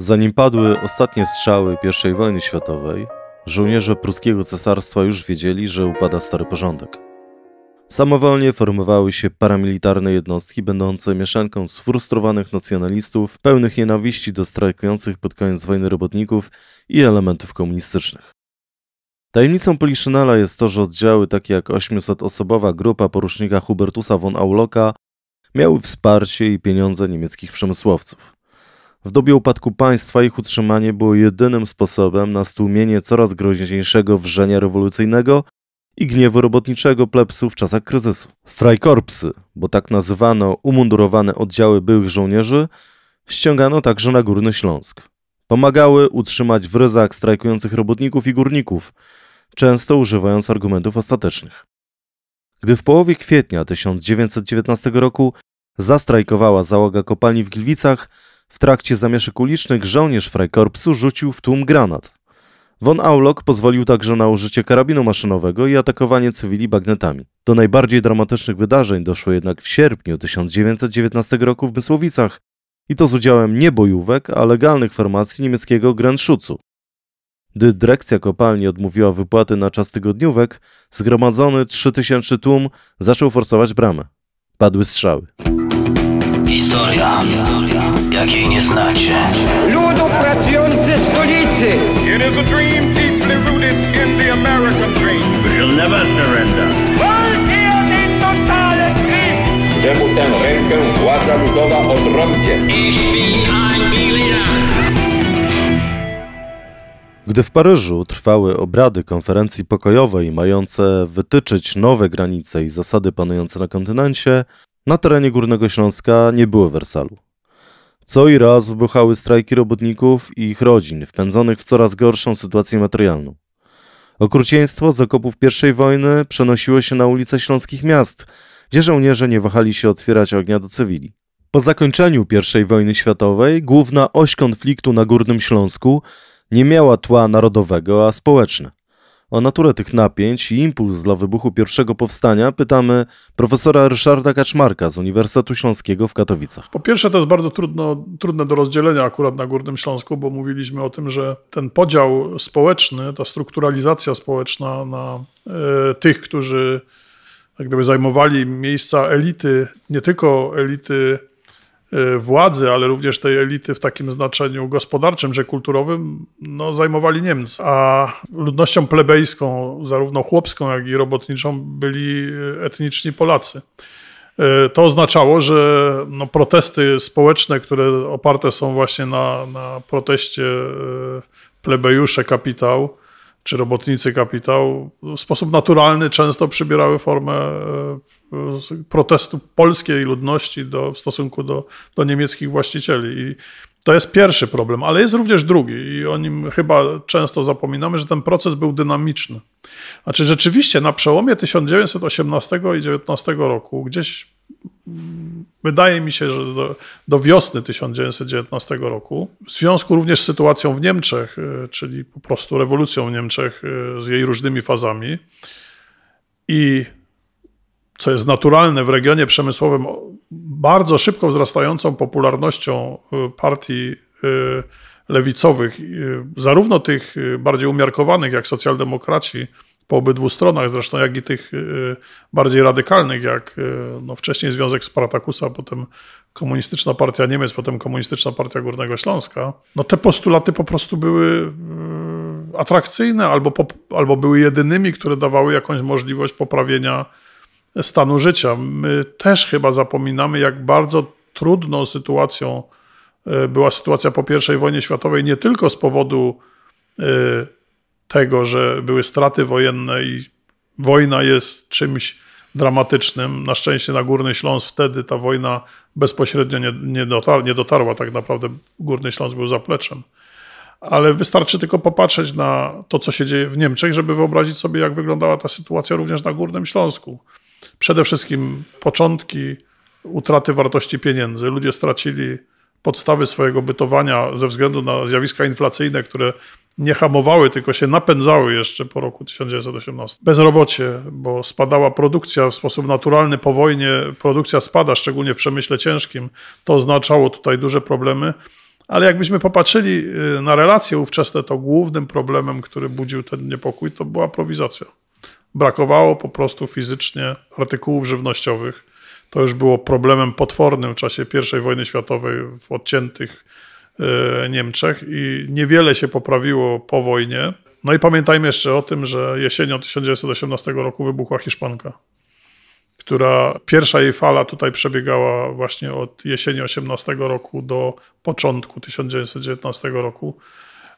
Zanim padły ostatnie strzały I wojny światowej, żołnierze pruskiego cesarstwa już wiedzieli, że upada stary porządek. Samowolnie formowały się paramilitarne jednostki będące mieszanką sfrustrowanych nacjonalistów, pełnych nienawiści do strajkujących pod koniec wojny robotników i elementów komunistycznych. Tajemnicą Poliszynala jest to, że oddziały takie jak 800-osobowa grupa porusznika Hubertusa von Auloka miały wsparcie i pieniądze niemieckich przemysłowców. W dobie upadku państwa ich utrzymanie było jedynym sposobem na stłumienie coraz groźniejszego wrzenia rewolucyjnego i gniewu robotniczego plebsu w czasach kryzysu. Freikorpsy, bo tak nazywano umundurowane oddziały byłych żołnierzy, ściągano także na Górny Śląsk. Pomagały utrzymać w ryzach strajkujących robotników i górników, często używając argumentów ostatecznych. Gdy w połowie kwietnia 1919 roku zastrajkowała załoga kopalni w Gliwicach, w trakcie zamieszek ulicznych żołnierz Freikorpsu rzucił w tłum granat. Von Aulock pozwolił także na użycie karabinu maszynowego i atakowanie cywili bagnetami. Do najbardziej dramatycznych wydarzeń doszło jednak w sierpniu 1919 roku w Mysłowicach i to z udziałem nie bojówek, a legalnych formacji niemieckiego Grenzschucu. Gdy dyrekcja kopalni odmówiła wypłaty na czas tygodniówek, zgromadzony 3000 tłum zaczął forsować bramę. Padły strzały. Historia, jakiej nie znacie. Ludu pracujący stolicy. It is a dream deeply rooted in the American dream. We'll never surrender. Czemu tę rękę władza ludowa odrąbie? Ich bin Gdy w Paryżu trwały obrady konferencji pokojowej mające wytyczyć nowe granice i zasady panujące na kontynencie, na terenie Górnego Śląska nie było wersalu. Co i raz wybuchały strajki robotników i ich rodzin, wpędzonych w coraz gorszą sytuację materialną. Okrucieństwo z okopów I wojny przenosiło się na ulice śląskich miast, gdzie żołnierze nie wahali się otwierać ognia do cywili. Po zakończeniu I wojny światowej główna oś konfliktu na Górnym Śląsku nie miała tła narodowego, a społeczne. O naturę tych napięć i impuls dla wybuchu pierwszego powstania pytamy profesora Ryszarda Kaczmarka z Uniwersytetu Śląskiego w Katowicach. Po pierwsze, to jest bardzo trudno, trudne do rozdzielenia akurat na Górnym Śląsku, bo mówiliśmy o tym, że ten podział społeczny, ta strukturalizacja społeczna na y, tych, którzy jak gdyby zajmowali miejsca elity, nie tylko elity Y, władzy, ale również tej elity w takim znaczeniu gospodarczym że kulturowym, no, zajmowali Niemcy. A ludnością plebejską, zarówno chłopską, jak i robotniczą, byli y, etniczni Polacy. Y, to oznaczało, że no, protesty społeczne, które oparte są właśnie na, na proteście plebejusze, kapitał, czy robotnicy kapitału w sposób naturalny często przybierały formę e, protestu polskiej ludności do, w stosunku do, do niemieckich właścicieli. I to jest pierwszy problem, ale jest również drugi i o nim chyba często zapominamy, że ten proces był dynamiczny. Znaczy rzeczywiście na przełomie 1918 i 19 roku, gdzieś wydaje mi się, że do, do, wiosny 1919 roku, w związku również z sytuacją w Niemczech, y, czyli po prostu rewolucją w Niemczech y, z jej różnymi fazami i co jest naturalne w regionie przemysłowym, bardzo szybko wzrastającą popularnością y, partii lewicowych, zarówno tych bardziej umiarkowanych jak socjaldemokraci, po obydwu stronach, zresztą jak i tych y, y, bardziej radykalnych, jak y, no wcześniej Związek Spartakusa, potem Komunistyczna Partia Niemiec, potem Komunistyczna Partia Górnego Śląska, no te postulaty po prostu były atrakcyjne albo, albo były jedynymi, które dawały jakąś możliwość poprawienia stanu życia. My też chyba zapominamy, jak bardzo trudną sytuacją była sytuacja po I wojnie światowej, nie tylko z powodu tego, że były straty wojenne i wojna jest czymś dramatycznym. Na szczęście na Górny Śląsk wtedy ta wojna bezpośrednio nie, nie, dotarła, nie dotarła, tak naprawdę Górny Śląsk był zapleczem. Ale wystarczy tylko popatrzeć na to, co się dzieje w Niemczech, żeby wyobrazić sobie, jak wyglądała ta sytuacja również na Górnym Śląsku. Przede wszystkim początki utraty wartości pieniędzy. Ludzie stracili podstawy swojego bytowania ze względu na zjawiska inflacyjne, które nie hamowały, tylko się napędzały jeszcze po roku 1918. Bezrobocie, bo spadała produkcja w sposób naturalny po wojnie, produkcja spada, szczególnie w przemyśle ciężkim. To oznaczało tutaj duże problemy. Ale jakbyśmy popatrzyli y, na relacje ówczesne, to głównym problemem, który budził ten niepokój, to była prowizacja. Brakowało po prostu fizycznie artykułów żywnościowych to już było problemem potwornym w czasie I wojny światowej w odciętych e, Niemczech i niewiele się poprawiło po wojnie. No i pamiętajmy jeszcze o tym, że jesienią 1918 roku wybuchła Hiszpanka, która pierwsza jej fala tutaj przebiegała właśnie od jesieni 18 roku do początku 1919 roku.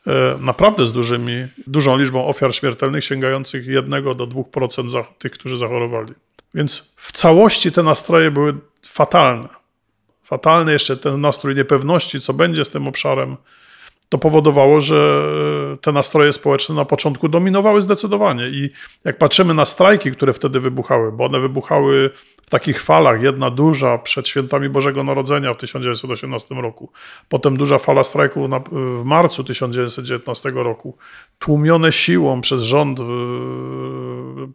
E, naprawdę z dużymi, dużą liczbą ofiar śmiertelnych, sięgających 1 do 2% tych, którzy zachorowali. Więc w całości te nastroje były fatalne. Fatalny jeszcze ten nastrój niepewności, co będzie z tym obszarem, to powodowało, że e, te nastroje społeczne na początku dominowały zdecydowanie. I jak patrzymy na strajki, które wtedy wybuchały, bo one wybuchały w takich falach, jedna duża przed świętami Bożego Narodzenia w 1918 roku, potem duża fala strajków w marcu 1919 roku, tłumione siłą przez rząd e,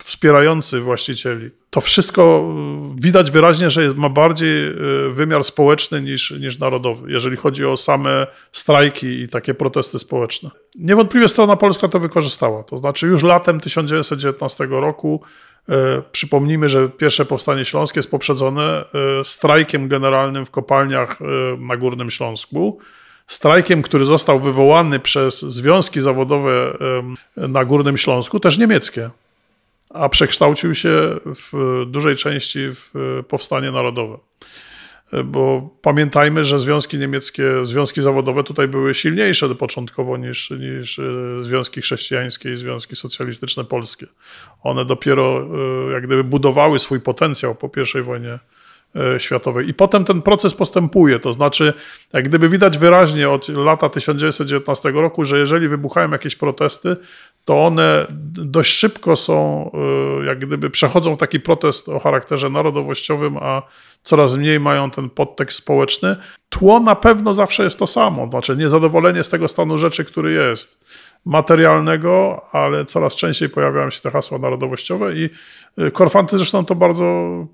wspierający właścicieli. To wszystko e, widać wyraźnie, że ma bardziej wymiar społeczny niż, niż narodowy, jeżeli chodzi o same strajki i takie takie protesty społeczne. Niewątpliwie strona polska to wykorzystała. To znaczy już latem 1919 roku e, Przypomnijmy, że pierwsze powstanie śląskie jest poprzedzone e, strajkiem generalnym w kopalniach e, na Górnym Śląsku. Strajkiem, który został wywołany przez związki zawodowe na Górnym Śląsku, też niemieckie, a przekształcił się w dużej części w powstanie narodowe bo pamiętajmy, że związki niemieckie, związki zawodowe tutaj były silniejsze początkowo niż, niż e, związki chrześcijańskie i związki socjalistyczne polskie. One dopiero e, jak gdyby budowały swój potencjał po I wojnie e, światowej. I potem ten proces postępuje, to znaczy, jak gdyby widać wyraźnie od lata 1919 roku, że jeżeli wybuchają jakieś protesty, to one dość szybko są, y, jak gdyby przechodzą taki protest o charakterze narodowościowym, a coraz mniej mają ten podtekst społeczny. Tło na pewno zawsze jest to samo, znaczy niezadowolenie z tego stanu rzeczy, który jest materialnego, ale coraz częściej pojawiają się te hasła narodowościowe i y, Korfanty zresztą to bardzo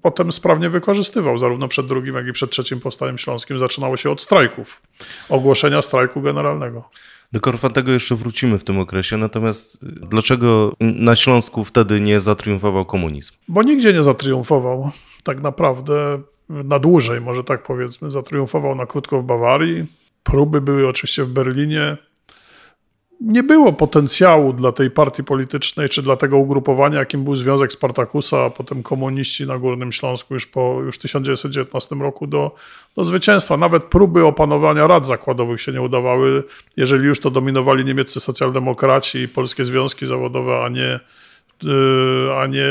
potem sprawnie wykorzystywał, zarówno przed drugim, jak i przed trzecim powstaniem śląskim. Zaczynało się od strajków, ogłoszenia strajku generalnego. Do Korfantego jeszcze wrócimy w tym okresie, natomiast y, dlaczego na Śląsku wtedy nie zatriumfował komunizm? Bo nigdzie nie zatriumfował. Tak naprawdę na dłużej, może tak powiedzmy, zatriumfował na krótko w Bawarii. Próby były oczywiście w Berlinie, nie było potencjału dla tej partii politycznej czy dla tego ugrupowania, jakim był Związek Spartakusa, a potem komuniści na Górnym Śląsku już po już 1919 roku do, do zwycięstwa. Nawet próby opanowania rad zakładowych się nie udawały. Jeżeli już to dominowali niemieccy socjaldemokraci i polskie związki zawodowe, a nie, y, a nie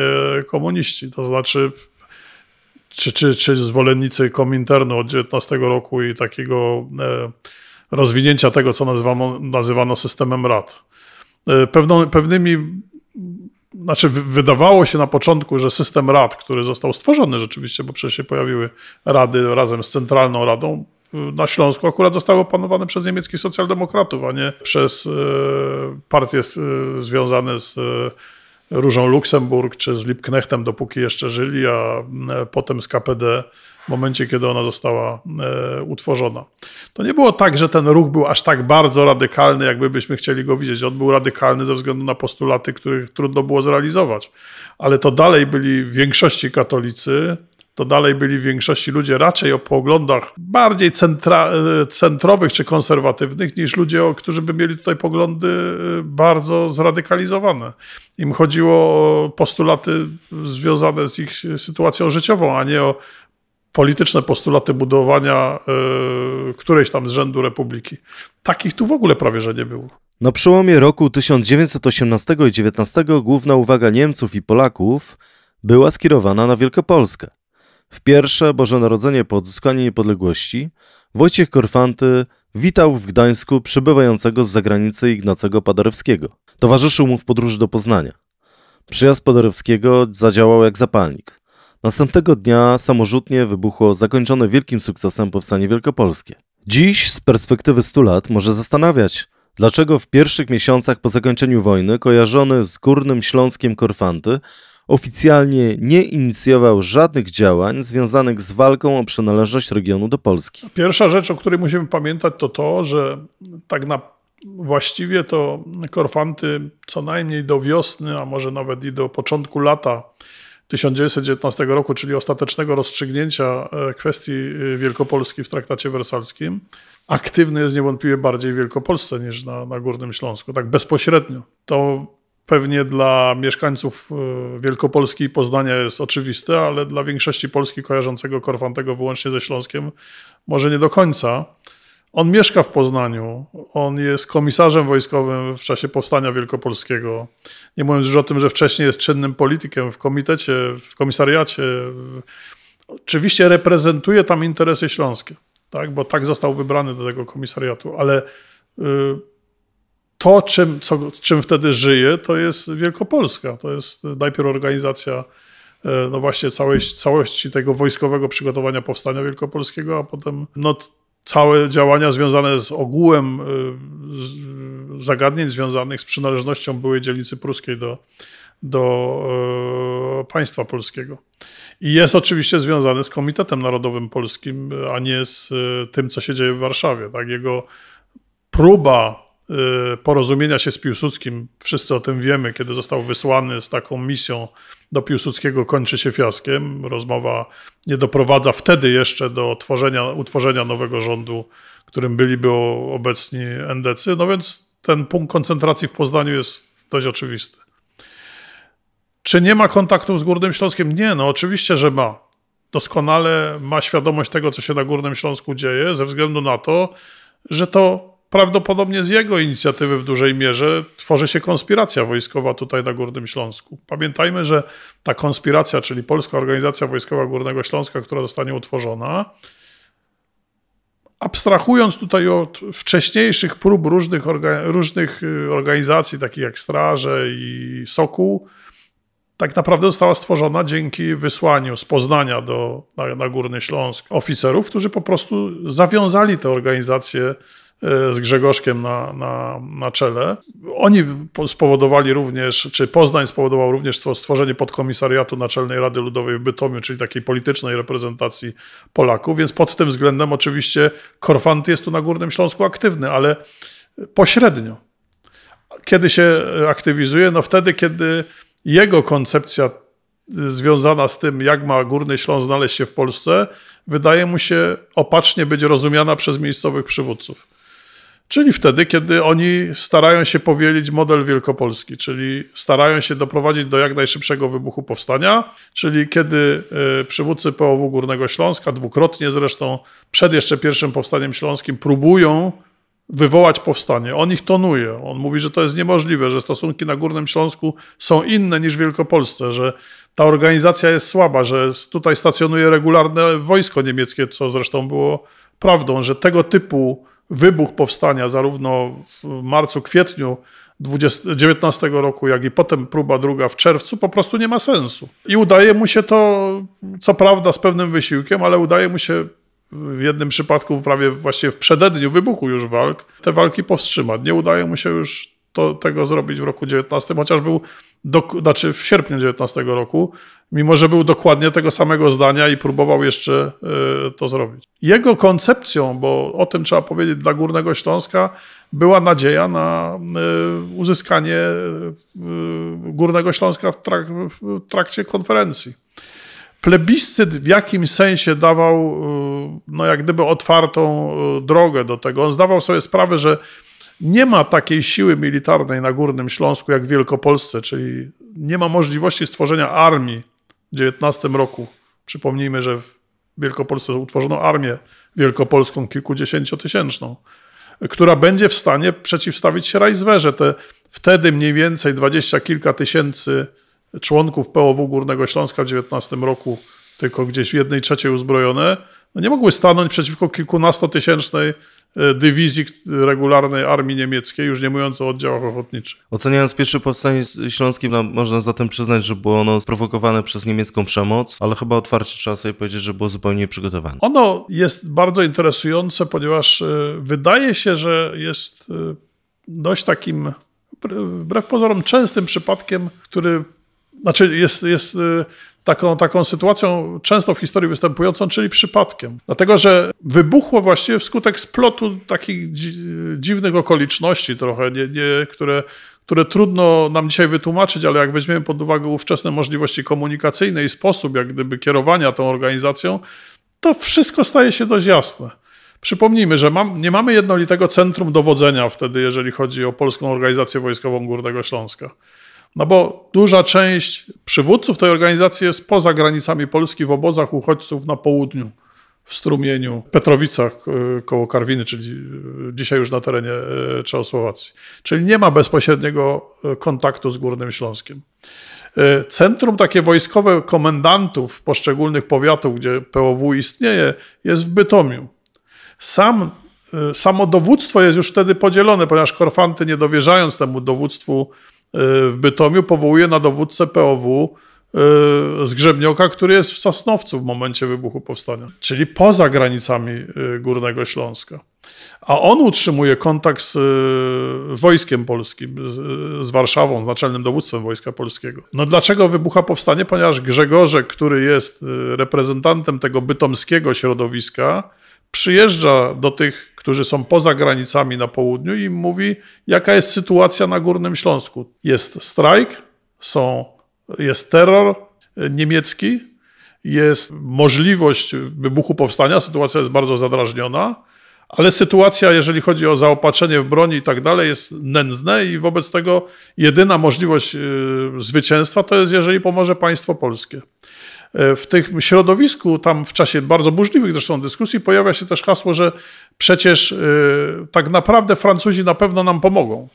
komuniści. To znaczy czy, czy, czy zwolennicy Kominternu od 19 roku i takiego e, rozwinięcia tego, co nazywano, nazywano systemem rad. E, pewnymi, znaczy wydawało się na początku, że system rad, który został stworzony rzeczywiście, bo przecież się pojawiły rady razem z Centralną Radą, e, na Śląsku akurat zostały opanowane przez niemieckich socjaldemokratów, a nie przez e, partie związane z Różą Luksemburg czy z Lipknechtem, dopóki jeszcze żyli, a e, potem z KPD w momencie, kiedy ona została e, utworzona. To nie było tak, że ten ruch był aż tak bardzo radykalny, byśmy chcieli go widzieć. On był radykalny ze względu na postulaty, których trudno było zrealizować. Ale to dalej byli w większości katolicy, to dalej byli w większości ludzie raczej o poglądach bardziej centra, e, centrowych czy konserwatywnych, niż ludzie, którzy by mieli tutaj poglądy e, bardzo zradykalizowane. Im chodziło o postulaty związane z ich sytuacją życiową, a nie o polityczne postulaty budowania y, którejś tam z rzędu republiki. Takich tu w ogóle prawie że nie było. Na przełomie roku 1918 i 19 główna uwaga Niemców i Polaków była skierowana na Wielkopolskę. W pierwsze Boże Narodzenie po odzyskaniu niepodległości Wojciech Korfanty witał w Gdańsku przybywającego z zagranicy Ignacego Paderewskiego. Towarzyszył mu w podróży do Poznania. Przyjazd Paderewskiego zadziałał jak zapalnik. Następnego dnia samorzutnie wybuchło zakończone wielkim sukcesem powstanie wielkopolskie. Dziś z perspektywy 100 lat może zastanawiać, dlaczego w pierwszych miesiącach po zakończeniu wojny kojarzony z Górnym Śląskiem Korfanty oficjalnie nie inicjował żadnych działań związanych z walką o przynależność regionu do Polski. Pierwsza rzecz, o której musimy pamiętać, to to, że tak na właściwie to Korfanty co najmniej do wiosny, a może nawet i do początku lata 1919 roku, czyli ostatecznego rozstrzygnięcia e, kwestii e, Wielkopolski w traktacie wersalskim, aktywny jest niewątpliwie bardziej w Wielkopolsce niż na, na Górnym Śląsku, tak bezpośrednio. To pewnie dla mieszkańców y, Wielkopolski i Poznania jest oczywiste, ale dla większości Polski kojarzącego Korfantego wyłącznie ze Śląskiem może nie do końca. On mieszka w Poznaniu, on jest komisarzem wojskowym w czasie Powstania Wielkopolskiego. Nie mówiąc już o tym, że wcześniej jest czynnym politykiem w komitecie, w komisariacie. Oczywiście reprezentuje tam interesy śląskie, tak? bo tak został wybrany do tego komisariatu, ale y, to, czym, co, czym wtedy żyje, to jest Wielkopolska. To jest e, najpierw organizacja e, no właśnie całej, całości tego wojskowego przygotowania powstania wielkopolskiego, a potem no, całe działania związane z ogółem e, zagadnień związanych z przynależnością byłej dzielnicy pruskiej do, do państwa polskiego. I jest oczywiście związany z Komitetem Narodowym Polskim, a nie z tym, co się dzieje w Warszawie. Tak? Jego próba Y, porozumienia się z Piłsudskim, wszyscy o tym wiemy, kiedy został wysłany z taką misją do Piłsudskiego, kończy się fiaskiem. Rozmowa nie doprowadza wtedy jeszcze do tworzenia, utworzenia nowego rządu, którym byliby obecni endecy. No więc ten punkt koncentracji w Poznaniu jest dość oczywisty. Czy nie ma kontaktów z Górnym Śląskiem? Nie, no oczywiście, że ma. Doskonale ma świadomość tego, co się na Górnym Śląsku dzieje, ze względu na to, że to prawdopodobnie z jego inicjatywy w dużej mierze tworzy się konspiracja wojskowa tutaj na Górnym Śląsku. Pamiętajmy, że ta konspiracja, czyli Polska Organizacja Wojskowa Górnego Śląska, która zostanie utworzona, abstrahując tutaj od wcześniejszych prób różnych, orga, różnych y, organizacji, takich jak Straże i Sokół, tak naprawdę została stworzona dzięki wysłaniu z Poznania do, na, na Górny Śląsk oficerów, którzy po prostu zawiązali te organizacje z Grzegorzkiem na, na, na czele. Oni spowodowali również, czy Poznań spowodował również stworzenie podkomisariatu Naczelnej Rady Ludowej w Bytomiu, czyli takiej politycznej reprezentacji Polaków, więc pod tym względem oczywiście Korfant jest tu na Górnym Śląsku aktywny, ale pośrednio. Kiedy się aktywizuje? No wtedy, kiedy jego koncepcja y, związana z tym, jak ma Górny Śląsk znaleźć się w Polsce, wydaje mu się opacznie być rozumiana przez miejscowych przywódców. Czyli wtedy, kiedy oni starają się powielić model wielkopolski, czyli starają się doprowadzić do jak najszybszego wybuchu powstania, czyli kiedy e, przywódcy POW Górnego Śląska, dwukrotnie zresztą przed jeszcze pierwszym powstaniem śląskim, próbują wywołać powstanie. On ich tonuje. On mówi, że to jest niemożliwe, że stosunki na Górnym Śląsku są inne niż w Wielkopolsce, że ta organizacja jest słaba, że tutaj stacjonuje regularne wojsko niemieckie, co zresztą było prawdą, że tego typu wybuch powstania, zarówno w marcu, kwietniu 2019 roku, jak i potem próba druga w czerwcu, po prostu nie ma sensu. I udaje mu się to, co prawda, z pewnym wysiłkiem, ale udaje mu się w jednym przypadku, prawie właśnie w przededniu wybuchu już walk, te walki powstrzymać. Nie udaje mu się już to, tego zrobić w roku 19, chociaż był do, znaczy w sierpniu 19 roku, mimo że był dokładnie tego samego zdania i próbował jeszcze y, to zrobić. Jego koncepcją, bo o tym trzeba powiedzieć, dla Górnego Śląska była nadzieja na y, uzyskanie y, Górnego Śląska w, trak, w trakcie konferencji. Plebiscyt w jakimś sensie dawał, no jak gdyby, otwartą drogę do tego. On zdawał sobie sprawę, że nie ma takiej siły militarnej na Górnym Śląsku jak w Wielkopolsce, czyli nie ma możliwości stworzenia armii w XIX roku. Przypomnijmy, że w Wielkopolsce utworzono armię wielkopolską kilkudziesięciotysięczną, która będzie w stanie przeciwstawić się rajzwerze. Te wtedy mniej więcej dwadzieścia kilka tysięcy członków POW Górnego Śląska w XIX roku, tylko gdzieś w jednej trzeciej uzbrojone, no nie mogły stanąć przeciwko kilkunastotysięcznej e, dywizji regularnej armii niemieckiej, już nie mówiąc o oddziałach ochotniczych. Oceniając pierwsze powstanie śląskie, no, można zatem przyznać, że było ono sprowokowane przez niemiecką przemoc, ale chyba otwarcie trzeba sobie powiedzieć, że było zupełnie przygotowane. Ono jest bardzo interesujące, ponieważ e, wydaje się, że jest e, dość takim, wbrew pozorom, częstym przypadkiem, który znaczy jest, jest taką, taką sytuacją często w historii występującą, czyli przypadkiem. Dlatego, że wybuchło właściwie wskutek splotu takich dziwnych okoliczności trochę, nie, nie, które, które trudno nam dzisiaj wytłumaczyć, ale jak weźmiemy pod uwagę ówczesne możliwości komunikacyjne i sposób jak gdyby kierowania tą organizacją, to wszystko staje się dość jasne. Przypomnijmy, że mam, nie mamy jednolitego centrum dowodzenia wtedy, jeżeli chodzi o Polską Organizację Wojskową Górnego Śląska. No bo duża część przywódców tej organizacji jest poza granicami Polski w obozach uchodźców na południu, w Strumieniu, Petrowicach y, koło Karwiny, czyli y, dzisiaj już na terenie y, Czechosłowacji. Czyli nie ma bezpośredniego kontaktu z Górnym Śląskiem. Centrum takie wojskowe komendantów poszczególnych powiatów, gdzie POW istnieje, jest w Bytomiu. Sam, samo dowództwo jest już wtedy podzielone, ponieważ Korfanty, nie dowierzając temu dowództwu Y, w Bytomiu powołuje na dowódcę POW y, Zgrzebnioka, który jest w Sosnowcu w momencie wybuchu powstania, czyli poza granicami y, Górnego Śląska. A on utrzymuje kontakt z wojskiem polskim, z Warszawą, z naczelnym dowództwem Wojska Polskiego. No dlaczego wybucha powstanie? Ponieważ Grzegorzek, który jest reprezentantem tego bytomskiego środowiska, przyjeżdża do tych, którzy są poza granicami na południu i mówi, jaka jest sytuacja na Górnym Śląsku. Jest strajk, są, jest terror niemiecki, jest możliwość wybuchu powstania, sytuacja jest bardzo zadrażniona, ale sytuacja, jeżeli chodzi o zaopatrzenie w broni i tak dalej, jest nędzne i wobec tego jedyna możliwość y, zwycięstwa to jest, jeżeli pomoże państwo polskie. E, w tym środowisku, tam w czasie bardzo burzliwych zresztą dyskusji, pojawia się też hasło, że przecież e, tak naprawdę Francuzi na pewno nam pomogą.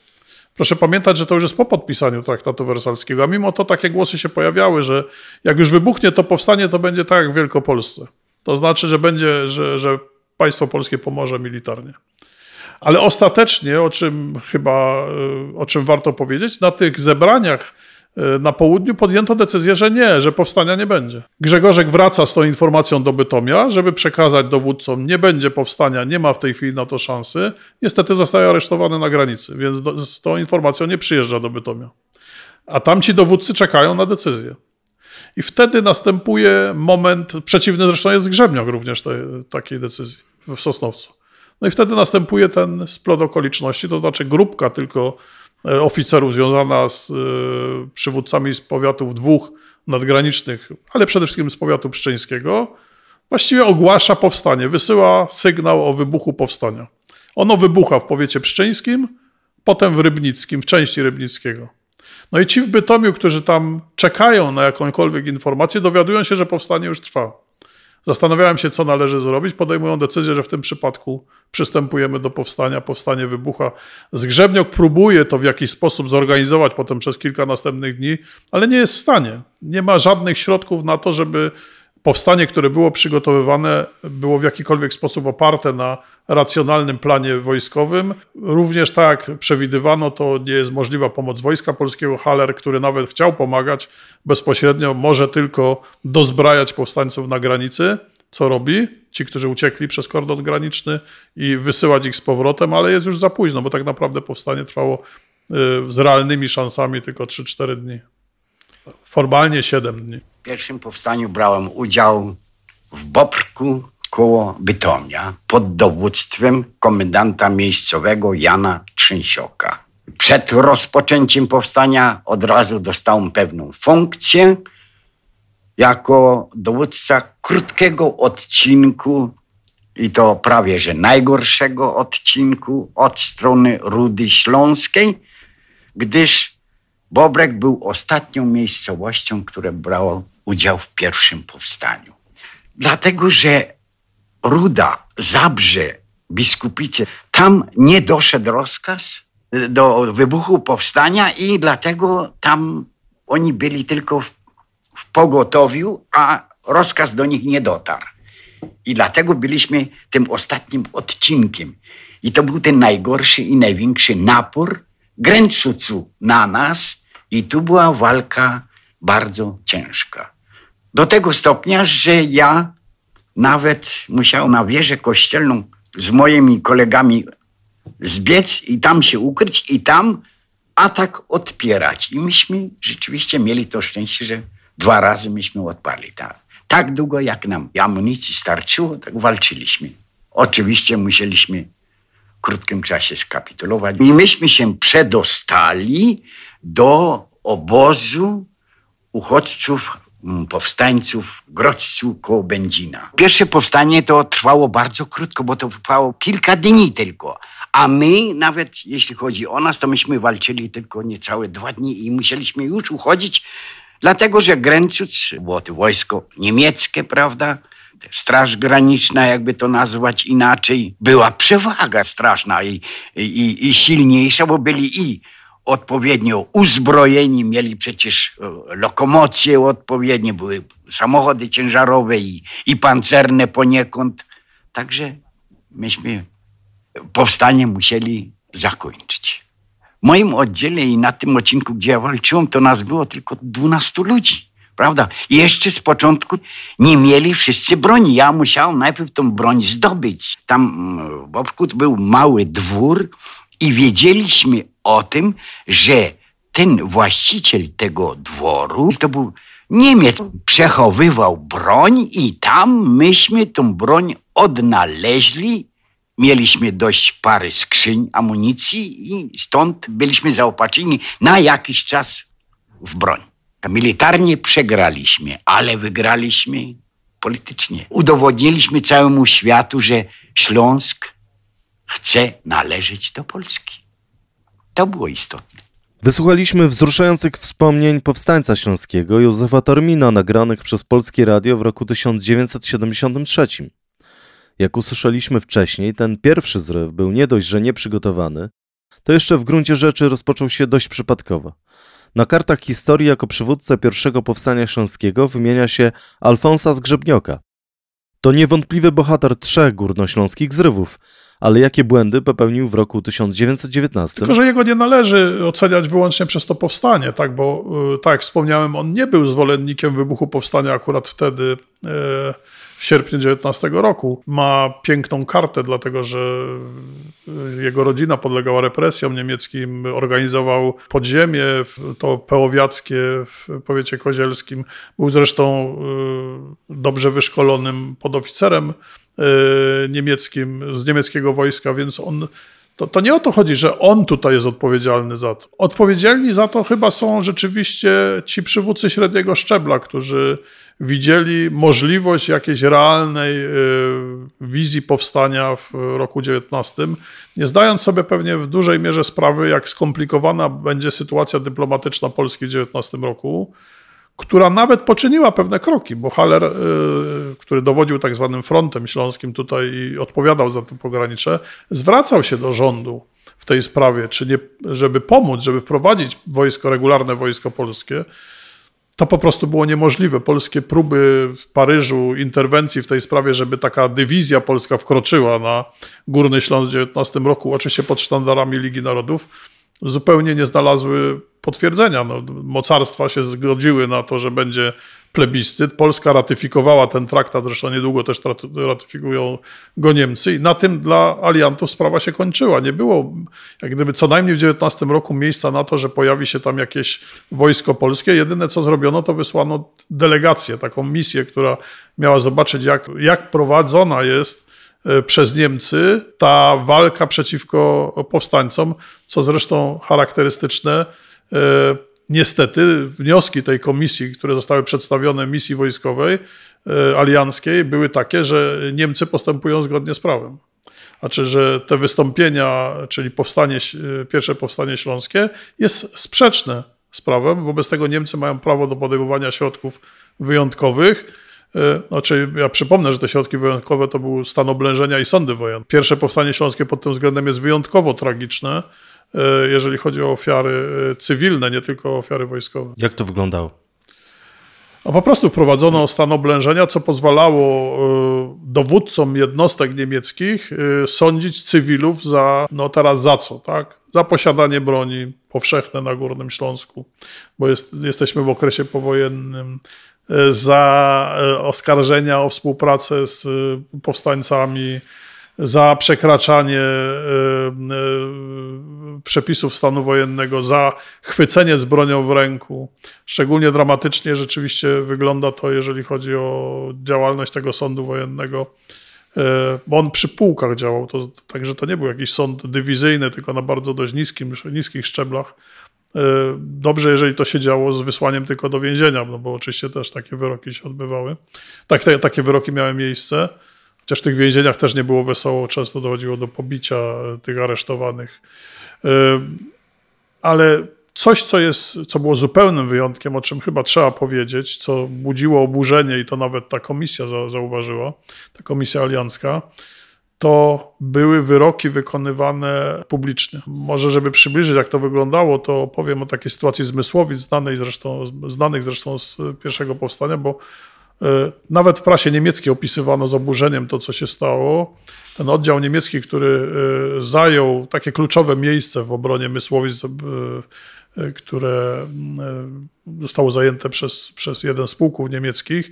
Proszę pamiętać, że to już jest po podpisaniu traktatu wersalskiego, a mimo to takie głosy się pojawiały, że jak już wybuchnie to powstanie, to będzie tak jak w Wielkopolsce. To znaczy, że będzie, że, że państwo polskie pomoże militarnie. Ale ostatecznie, o czym chyba, e, o czym warto powiedzieć, na tych zebraniach Y, na południu podjęto decyzję, że nie, że powstania nie będzie. Grzegorzek wraca z tą informacją do Bytomia, żeby przekazać dowódcom, nie będzie powstania, nie ma w tej chwili na to szansy. Niestety zostaje aresztowany na granicy, więc z tą informacją nie przyjeżdża do Bytomia. A tamci dowódcy czekają na decyzję. I wtedy następuje moment, przeciwny zresztą jest Grzebniok również tej, takiej decyzji w Sosnowcu. No i wtedy następuje ten splot okoliczności, to znaczy grupka tylko E, oficerów związana z e, przywódcami z powiatów dwóch nadgranicznych, ale przede wszystkim z powiatu pszczyńskiego, właściwie ogłasza powstanie, wysyła sygnał o wybuchu powstania. Ono wybucha w powiecie pszczyńskim, potem w Rybnickim, w części Rybnickiego. No i ci w Bytomiu, którzy tam czekają na jakąkolwiek informację, dowiadują się, że powstanie już trwa. Zastanawiałem się, co należy zrobić. Podejmują decyzję, że w tym przypadku przystępujemy do powstania. Powstanie wybucha. Zgrzebniok próbuje to w jakiś sposób zorganizować potem przez kilka następnych dni, ale nie jest w stanie. Nie ma żadnych środków na to, żeby powstanie, które było przygotowywane, było w jakikolwiek sposób oparte na racjonalnym planie wojskowym. Również tak jak przewidywano, to nie jest możliwa pomoc Wojska Polskiego. Haller, który nawet chciał pomagać bezpośrednio, może tylko dozbrajać powstańców na granicy, co robi. Ci, którzy uciekli przez kordon graniczny i wysyłać ich z powrotem, ale jest już za późno, bo tak naprawdę powstanie trwało y, z realnymi szansami tylko 3-4 dni. Formalnie 7 dni pierwszym powstaniu brałem udział w Bobrku koło Bytomia pod dowództwem komendanta miejscowego Jana Trzęsioka. Przed rozpoczęciem powstania od razu dostałem pewną funkcję jako dowódca krótkiego odcinku i to prawie że najgorszego odcinku od strony Rudy Śląskiej, gdyż Bobrek był ostatnią miejscowością, które brało udział w pierwszym powstaniu. Dlatego, że Ruda, Zabrze, Biskupice, tam nie doszedł rozkaz e, do wybuchu powstania i dlatego tam oni byli tylko w, w pogotowiu, a rozkaz do nich nie dotarł. I dlatego byliśmy tym ostatnim odcinkiem. I to był ten najgorszy i największy napór Gręczucu na nas. I tu była walka bardzo ciężka. Do tego stopnia, że ja nawet musiałem na wieżę kościelną z moimi kolegami zbiec i tam się ukryć i tam atak odpierać. I myśmy rzeczywiście mieli to szczęście, że dwa razy myśmy odparli. Tak, tak długo, jak nam amunicji starczyło, tak walczyliśmy. Oczywiście musieliśmy w krótkim czasie skapitulować. I myśmy się przedostali do obozu uchodźców Mm, powstańców w Grodźcu koło Będzina. Pierwsze powstanie to trwało bardzo krótko, bo to trwało kilka dni tylko. A my, nawet jeśli chodzi o nas, to myśmy walczyli tylko niecałe dwa dni i musieliśmy już uchodzić, dlatego że Gręcuc, było to wojsko niemieckie, prawda? Straż Graniczna, jakby to nazwać inaczej, była przewaga straszna i, i, i silniejsza, bo byli i odpowiednio uzbrojeni, mieli przecież e, lokomocje odpowiednie, były samochody ciężarowe i, i pancerne poniekąd. Także myśmy powstanie musieli zakończyć. W moim oddziale i na tym odcinku, gdzie ja walczyłem, to nas było tylko 12 ludzi. Prawda? I jeszcze z początku nie mieli wszyscy broni. Ja musiałem najpierw tą broń zdobyć. Tam w mm, Obkut był mały dwór, i wiedzieliśmy o tym, że ten właściciel tego dworu, to był Niemiec, przechowywał broń i tam myśmy tą broń odnaleźli. Mieliśmy dość pary skrzyń amunicji i stąd byliśmy zaopatrzeni na jakiś czas w broń. Militarnie przegraliśmy, ale wygraliśmy politycznie. Udowodniliśmy całemu światu, że Śląsk chce należeć do Polski. To było istotne. Wysłuchaliśmy wzruszających wspomnień powstańca śląskiego Józefa Tormina, nagranych przez Polskie Radio w roku 1973. Jak usłyszeliśmy wcześniej, ten pierwszy zryw był nie dość, że nieprzygotowany, to jeszcze w gruncie rzeczy rozpoczął się dość przypadkowo. Na kartach historii jako przywódca pierwszego powstania śląskiego wymienia się Alfonsa Zgrzebnioka. To niewątpliwy bohater trzech górnośląskich zrywów – ale jakie błędy popełnił w roku 1919. Tylko, że jego nie należy oceniać wyłącznie przez to powstanie, tak, bo y, tak jak wspomniałem, on nie był zwolennikiem wybuchu powstania akurat wtedy y, w sierpniu 19 roku. Ma piękną kartę, dlatego że y, jego rodzina podlegała represjom niemieckim, organizował podziemie to pełowiackie w powiecie kozielskim. Był zresztą dobrze wyszkolonym podoficerem Y, niemieckim, z niemieckiego wojska, więc on. To, to nie o to chodzi, że on tutaj jest odpowiedzialny za to. Odpowiedzialni za to chyba są rzeczywiście ci przywódcy średniego szczebla, którzy widzieli możliwość jakiejś realnej y, wizji powstania w roku 19, nie zdając sobie pewnie w dużej mierze sprawy, jak skomplikowana będzie sytuacja dyplomatyczna Polski w 19 roku która nawet poczyniła pewne kroki, bo Haller, y, który dowodził tak zwanym frontem śląskim tutaj i odpowiadał za te pogranicze, zwracał się do rządu w tej sprawie, czy nie, żeby pomóc, żeby wprowadzić wojsko, regularne wojsko polskie. To po prostu było niemożliwe. Polskie próby w Paryżu, interwencji w tej sprawie, żeby taka dywizja polska wkroczyła na Górny Śląsk w XIX roku, oczywiście pod sztandarami Ligi Narodów, zupełnie nie znalazły potwierdzenia. No, mocarstwa się zgodziły na to, że będzie plebiscyt. Polska ratyfikowała ten traktat, zresztą niedługo też ratyfikują go Niemcy i na tym dla aliantów sprawa się kończyła. Nie było jak gdyby co najmniej w 19 roku miejsca na to, że pojawi się tam jakieś wojsko polskie. Jedyne co zrobiono to wysłano delegację, taką misję, która miała zobaczyć jak, jak prowadzona jest e, przez Niemcy ta walka przeciwko powstańcom, co zresztą charakterystyczne E, niestety wnioski tej komisji, które zostały przedstawione misji wojskowej e, alianckiej, były takie, że Niemcy postępują zgodnie z prawem. Znaczy, że te wystąpienia, czyli powstanie, e, pierwsze powstanie śląskie, jest sprzeczne z prawem. Wobec tego Niemcy mają prawo do podejmowania środków wyjątkowych. Znaczy, ja przypomnę, że te środki wyjątkowe to był stan oblężenia i sądy wojenne. Pierwsze powstanie śląskie pod tym względem jest wyjątkowo tragiczne, E, jeżeli chodzi o ofiary e, cywilne, nie tylko ofiary wojskowe. Jak to wyglądało? A po prostu wprowadzono stan oblężenia, co pozwalało e, dowódcom jednostek niemieckich sądzić cywilów za, no teraz za co, tak? Za posiadanie broni powszechne na Górnym Śląsku, bo jest, jesteśmy w okresie powojennym, za oskarżenia o współpracę z powstańcami, za przekraczanie e, e, przepisów stanu wojennego, za chwycenie z bronią w ręku. Szczególnie dramatycznie rzeczywiście wygląda to, jeżeli chodzi o działalność tego sądu wojennego e, bo on przy półkach działał, to, także to nie był jakiś sąd dywizyjny, tylko na bardzo dość niskim, niskich szczeblach. Dobrze, jeżeli to się działo z wysłaniem tylko do więzienia, no bo oczywiście też takie wyroki się odbywały. Tak, te, takie wyroki miały miejsce. Chociaż w tych więzieniach też nie było wesoło, często dochodziło do pobicia e, tych aresztowanych. E, ale coś, co, jest, co było zupełnym wyjątkiem, o czym chyba trzeba powiedzieć, co budziło oburzenie i to nawet ta komisja zauważyła, ta komisja aliancka, to były wyroki wykonywane publicznie. Może, żeby przybliżyć, jak to wyglądało, to powiem o takiej sytuacji zmysłowic, znanej zresztą, znanych zresztą z pierwszego powstania, bo E, nawet w prasie niemieckiej opisywano z oburzeniem to, co się stało. Ten oddział niemiecki, który e, zajął takie kluczowe miejsce w obronie Mysłowic, e, które zostało zajęte przez, przez jeden z pułków niemieckich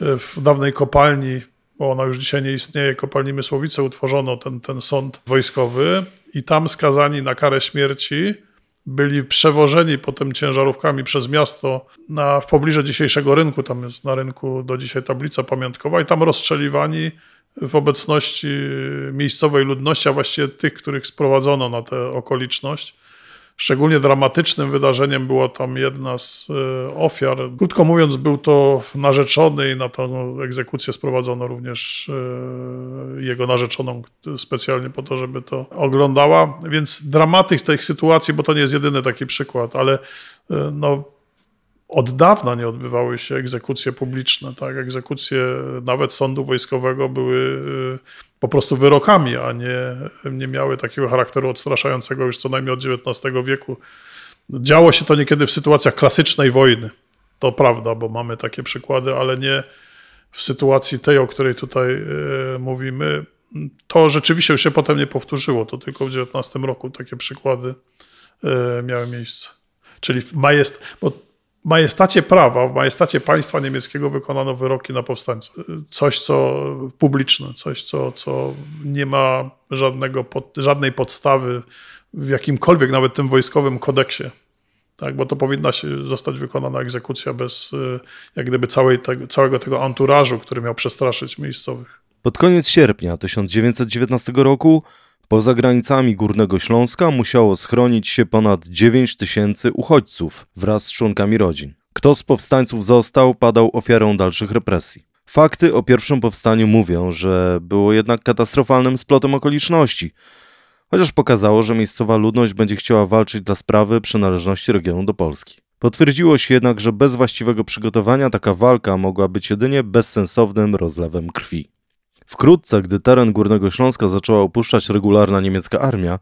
w dawnej kopalni, bo ona już dzisiaj nie istnieje, kopalni Mysłowice, utworzono ten, ten sąd wojskowy i tam skazani na karę śmierci byli przewożeni potem ciężarówkami przez miasto na, w pobliżu dzisiejszego rynku. Tam jest na rynku do dzisiaj tablica pamiątkowa i tam rozstrzeliwani w obecności miejscowej ludności, a właściwie tych, których sprowadzono na tę okoliczność. Szczególnie dramatycznym wydarzeniem było tam jedna z e, ofiar. Krótko mówiąc, był to narzeczony i na tę egzekucję sprowadzono również e, jego narzeczoną e, specjalnie po to, żeby to oglądała. Więc dramaty tych sytuacji, bo to nie jest jedyny taki przykład, ale no, od dawna nie odbywały się egzekucje publiczne. Tak? Egzekucje nawet sądu wojskowego były y, po prostu wyrokami, a nie, nie miały takiego charakteru odstraszającego już co najmniej od XIX wieku. Działo się to niekiedy w sytuacjach klasycznej wojny. To prawda, bo mamy takie przykłady, ale nie w sytuacji tej, o której tutaj y, mówimy. To rzeczywiście już się potem nie powtórzyło, to tylko w XIX roku takie przykłady y, miały miejsce. Czyli majest, bo majestacie prawa, w majestacie państwa niemieckiego wykonano wyroki na powstańców. Coś, co publiczne, coś, co, co nie ma żadnego, pod, żadnej podstawy w jakimkolwiek, nawet tym wojskowym kodeksie. Tak, bo to powinna się zostać wykonana egzekucja bez y, jak gdyby całej te, całego tego anturażu, który miał przestraszyć miejscowych. Pod koniec sierpnia 1919 roku Poza granicami Górnego Śląska musiało schronić się ponad 9 tysięcy uchodźców wraz z członkami rodzin. Kto z powstańców został, padał ofiarą dalszych represji. Fakty o pierwszym powstaniu mówią, że było jednak katastrofalnym splotem okoliczności, chociaż pokazało, że miejscowa ludność będzie chciała walczyć dla sprawy przynależności regionu do Polski. Potwierdziło się jednak, że bez właściwego przygotowania taka walka mogła być jedynie bezsensownym rozlewem krwi. Wkrótce, gdy teren Górnego Śląska zaczęła opuszczać regularna niemiecka armia,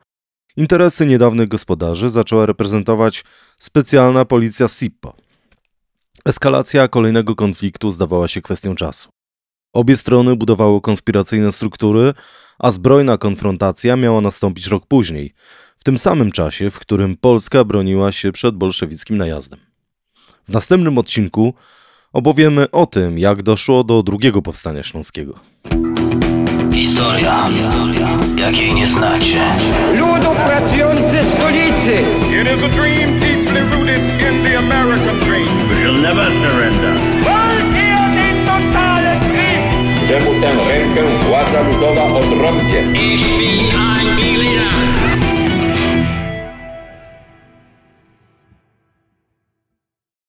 interesy niedawnych gospodarzy zaczęła reprezentować specjalna policja SIPO. Eskalacja kolejnego konfliktu zdawała się kwestią czasu. Obie strony budowały konspiracyjne struktury, a zbrojna konfrontacja miała nastąpić rok później, w tym samym czasie, w którym Polska broniła się przed bolszewickim najazdem. W następnym odcinku opowiemy o tym, jak doszło do drugiego powstania śląskiego. Historia, historia, jakiej nie znacie. Ludu pracujący z ulicy. It is a dream deeply rooted in the American dream. We will never surrender. Walczymy totalny! Czemu tę rękę władza ludowa odrąbie? Ich bin